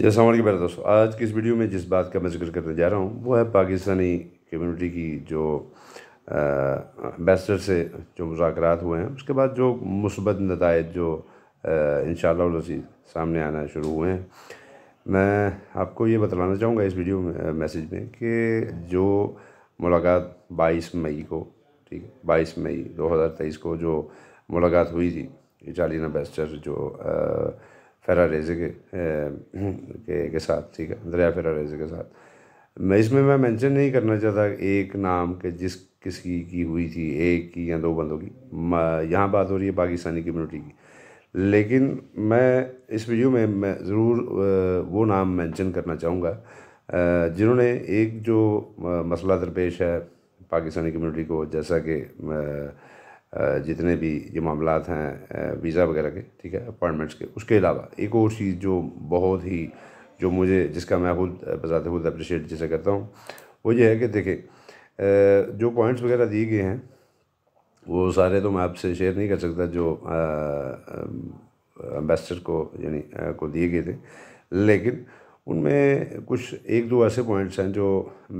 जैसा बार दोस्तों आज की इस वीडियो में जिस बात का मैं जिक्र करने जा रहा हूँ वो है पाकिस्तानी कम्युनिटी की जो एम्बेसडर से जो मुजाकर हुए हैं उसके बाद जो मुसबत नतज जो इन शी सामने आना शुरू हुए हैं मैं आपको ये बतलाना चाहूँगा इस वीडियो में, मैसेज में कि जो मुलाकात 22 मई को ठीक है बाईस मई 2023 को जो मुलाकात हुई थी इटालियन एम्बेसडर जो आ, फेरारेज के, eh, के के साथ ठीक है दरिया फेरारेज रेजे के साथ मैं इसमें मैं मेंशन नहीं करना चाहता एक नाम के जिस किसी की हुई थी एक की या दो बंदों की यहाँ बात हो रही है पाकिस्तानी कम्युनिटी की लेकिन मैं इस वीडियो में मैं ज़रूर eh, वो नाम मेंशन करना चाहूँगा eh, जिन्होंने एक जो मसला दरपेश है पाकिस्तानी कम्युनिटी को जैसा कि जितने भी ये मामला हैं वीज़ा वगैरह के ठीक है अपॉइंटमेंट्स के उसके अलावा एक और चीज़ जो बहुत ही जो मुझे जिसका मैं खुद बजात खुद अप्रिशिएट जिसे करता हूँ वो ये है कि देखें जो पॉइंट्स वगैरह दिए गए हैं वो सारे तो मैं आपसे शेयर नहीं कर सकता जो एम्बेसडर को यानी को दिए गए थे लेकिन उनमें कुछ एक दो ऐसे पॉइंट्स हैं जो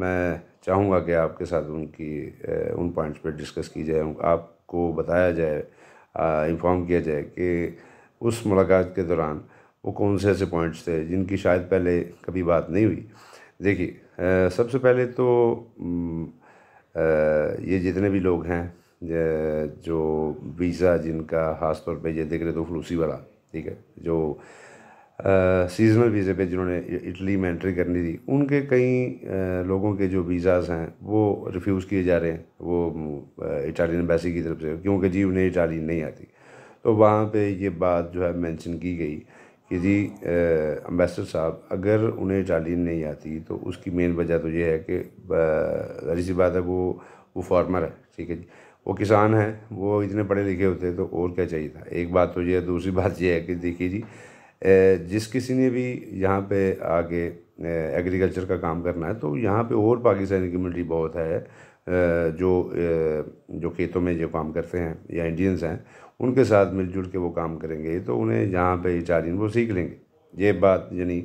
मैं चाहूँगा कि आपके साथ उनकी उन पॉइंट्स पर डिस्कस की जाए आप को बताया जाए इंफॉर्म किया जाए कि उस मुलाकात के दौरान वो कौन से ऐसे पॉइंट्स थे जिनकी शायद पहले कभी बात नहीं हुई देखिए सबसे पहले तो आ, ये जितने भी लोग हैं जो वीज़ा जिनका ख़ास तौर यह ये देख रहे तो फलूसी वाला ठीक है जो सीजनल वीज़े पे जिन्होंने इटली में एंट्री करनी थी उनके कई लोगों के जो वीज़ाज़ हैं वो रिफ्यूज़ किए जा रहे हैं वो इटालियन एम्बेसी की तरफ से क्योंकि जी उन्हें इटालियन नहीं आती तो वहाँ पे ये बात जो है मेंशन की गई कि जी अम्बेसडर साहब अगर उन्हें इटालियन नहीं आती तो उसकी मेन वजह तो ये है कि जहरी सी बात है वो वो फार्मर है ठीक है जी वो किसान है वो इतने पढ़े लिखे होते तो और क्या चाहिए था एक बात तो ये है दूसरी बात ये है कि देखिए जी जिस किसी ने भी यहाँ पे आगे एग्रीकल्चर का काम करना है तो यहाँ पे और पाकिस्तानी कम्युनिटी बहुत है जो जो खेतों में जो काम करते हैं या इंडियंस हैं उनके साथ मिलजुल के वो काम करेंगे तो उन्हें यहाँ पे इटालियन वो सीख लेंगे ये बात यानी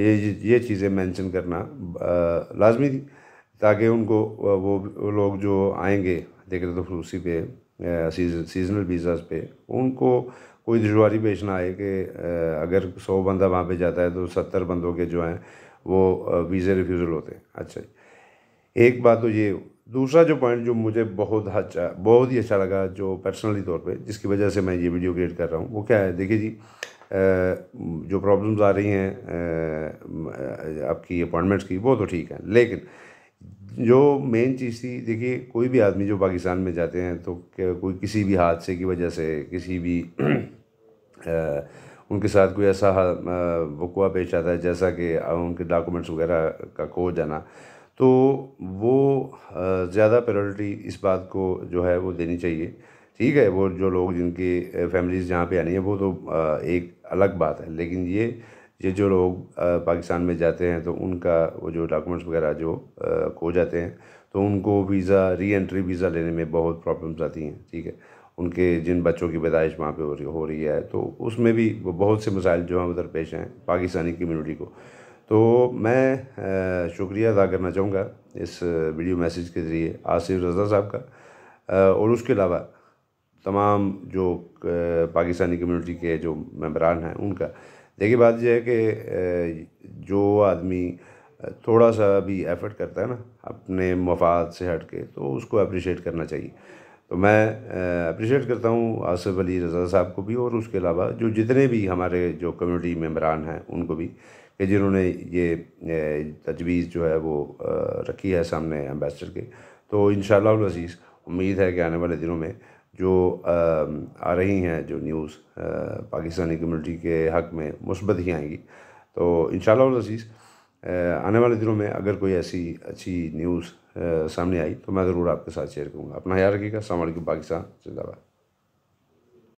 ये ये चीज़ें मेंशन करना लाजमी थी ताकि उनको वो लोग जो आएंगे रहे तो फ्रूसी पे सीजनल वीज़ाज़ पे उनको कोई दुशारी पेश ना आए कि अगर सौ बंदा वहाँ पे जाता है तो सत्तर बंदों के जो हैं वो वीज़े रिफ्यूज़ल होते हैं अच्छा एक बात तो ये दूसरा जो पॉइंट जो मुझे बहुत अच्छा बहुत ही अच्छा लगा जो पर्सनली तौर पे जिसकी वजह से मैं ये वीडियो क्रिएट कर रहा हूँ वो क्या है देखिए जी जो प्रॉब्लम्स आ रही हैं आपकी अपॉइंटमेंट्स की वो तो ठीक है लेकिन जो मेन चीज़ थी देखिए कोई भी आदमी जो पाकिस्तान में जाते हैं तो कोई किसी भी हादसे की वजह से किसी भी आ, उनके साथ कोई ऐसा वकुआ पेश आता है जैसा कि उनके डॉक्यूमेंट्स वगैरह का खो जाना तो वो ज़्यादा प्रायोरिटी इस बात को जो है वो देनी चाहिए ठीक है वो जो लोग जिनकी फैमिलीज़ जहाँ पे आनी है वो तो एक अलग बात है लेकिन ये ये जो लोग पाकिस्तान में जाते हैं तो उनका वो जो डॉक्यूमेंट्स वगैरह जो खो जाते हैं तो उनको वीज़ा री एंट्री वीज़ा लेने में बहुत प्रॉब्लम्स आती हैं ठीक है उनके जिन बच्चों की पैदाइश वहाँ पे हो रही हो रही है तो उसमें भी बहुत से मसाइल जो हैं उधर पेश हैं पाकिस्तानी कम्यूनिटी को तो मैं शुक्रिया अदा करना चाहूँगा इस वीडियो मैसेज के ज़रिए आसिफ रजा साहब का और उसके अलावा तमाम जो पाकिस्तानी कम्यूनिटी के जो मेम्बरान हैं उनका देखिए बात यह है कि जो आदमी थोड़ा सा भी एफ़र्ट करता है ना अपने मफाद से हट के तो उसको अप्रिशिएट करना चाहिए तो मैं अप्रिशिएट करता हूँ आसिफ अली रज़ा साहब को भी और उसके अलावा जो जितने भी हमारे जो कम्युनिटी मेम्बरान हैं उनको भी कि जिन्होंने ये तजवीज़ जो है वो रखी है सामने एम्बेसडर के तो इन शजीज़ उम्मीद है कि आने वाले दिनों में जो आ रही हैं जो न्यूज़ पाकिस्तानी कम्यूनिटी के हक़ में मुस्बत ही आएंगी तो इन शजीज़ आने वाले दिनों में अगर कोई ऐसी अच्छी न्यूज़ सामने आई तो मैं ज़रूर आपके साथ शेयर करूँगा अपना ख्याल रखिएगा सामान पाकिस्तान जिंदाबाद